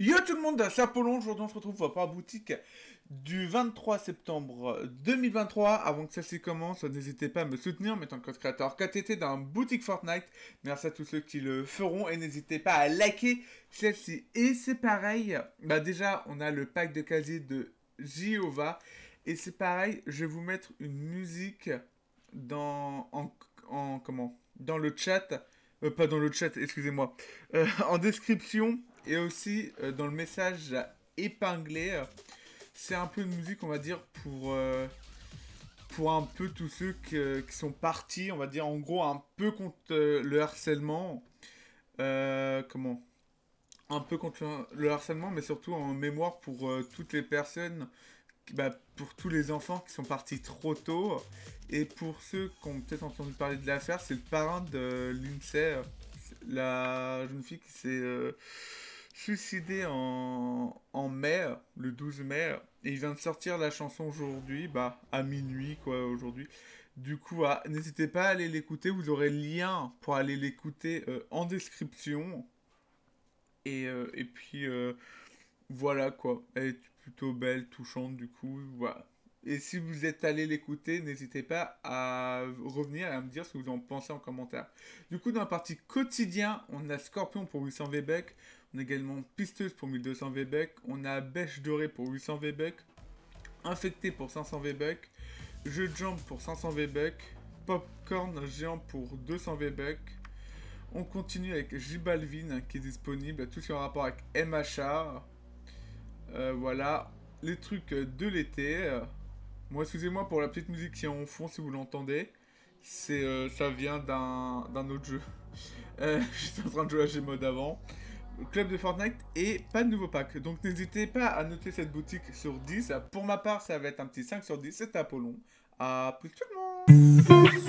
Yo tout le monde, c'est Apollon, aujourd'hui on se retrouve pour la boutique du 23 septembre 2023. Avant que celle-ci commence, n'hésitez pas à me soutenir en mettant le code créateur KTT dans boutique Fortnite. Merci à tous ceux qui le feront et n'hésitez pas à liker celle-ci. Et c'est pareil, bah déjà on a le pack de casiers de Jiova et c'est pareil, je vais vous mettre une musique dans, en, comment, dans le chat, euh, pas dans le chat, excusez-moi, euh, en description et aussi, euh, dans le message épinglé, euh, c'est un peu une musique, on va dire, pour, euh, pour un peu tous ceux qui sont partis, on va dire, en gros, un peu contre le harcèlement. comment un peu contre le harcèlement, mais surtout en mémoire pour toutes les personnes, bah, pour tous les enfants qui sont partis trop tôt. Et pour ceux qui ont peut-être entendu parler de l'affaire, c'est le parrain de l'INSEE, la jeune fille qui s'est suicidé en, en mai, le 12 mai, et il vient de sortir la chanson aujourd'hui, bah, à minuit, quoi, aujourd'hui. Du coup, ah, n'hésitez pas à aller l'écouter, vous aurez le lien pour aller l'écouter euh, en description. Et, euh, et puis, euh, voilà, quoi. Elle est plutôt belle, touchante, du coup, voilà. Et si vous êtes allé l'écouter, n'hésitez pas à revenir et à me dire ce que vous en pensez en commentaire. Du coup, dans la partie quotidien, on a Scorpion pour 800 VBEC, on a également Pisteuse pour 1200 V-Bucks. on a Bêche Dorée pour 800 VBEC, Infecté pour 500 V-Bucks. Jeu de jambes pour 500 VBEC, Popcorn géant pour 200 VBEC. On continue avec Jubalvin qui est disponible, tout ce qui est en rapport avec MHA. Euh, voilà, les trucs de l'été. Moi, excusez-moi pour la petite musique qui est en fond, si vous l'entendez. Euh, ça vient d'un autre jeu. Euh, j'étais en train de jouer à Gmod avant. Club de Fortnite et pas de nouveau pack. Donc n'hésitez pas à noter cette boutique sur 10. Pour ma part, ça va être un petit 5 sur 10. c'était Apollon. À plus tout le monde